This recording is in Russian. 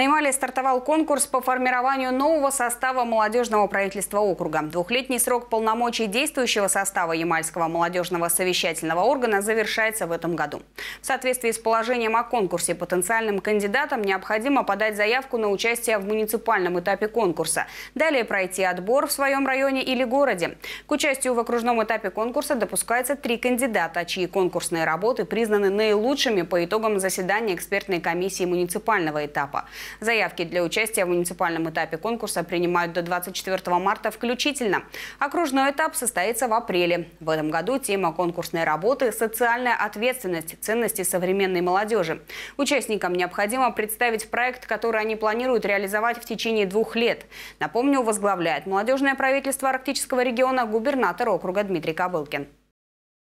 На Ямале стартовал конкурс по формированию нового состава молодежного правительства округа. Двухлетний срок полномочий действующего состава Ямальского молодежного совещательного органа завершается в этом году. В соответствии с положением о конкурсе потенциальным кандидатам необходимо подать заявку на участие в муниципальном этапе конкурса. Далее пройти отбор в своем районе или городе. К участию в окружном этапе конкурса допускается три кандидата, чьи конкурсные работы признаны наилучшими по итогам заседания экспертной комиссии муниципального этапа. Заявки для участия в муниципальном этапе конкурса принимают до 24 марта включительно. Окружной этап состоится в апреле. В этом году тема конкурсной работы – социальная ответственность, ценности современной молодежи. Участникам необходимо представить проект, который они планируют реализовать в течение двух лет. Напомню, возглавляет молодежное правительство Арктического региона губернатор округа Дмитрий Кобылкин.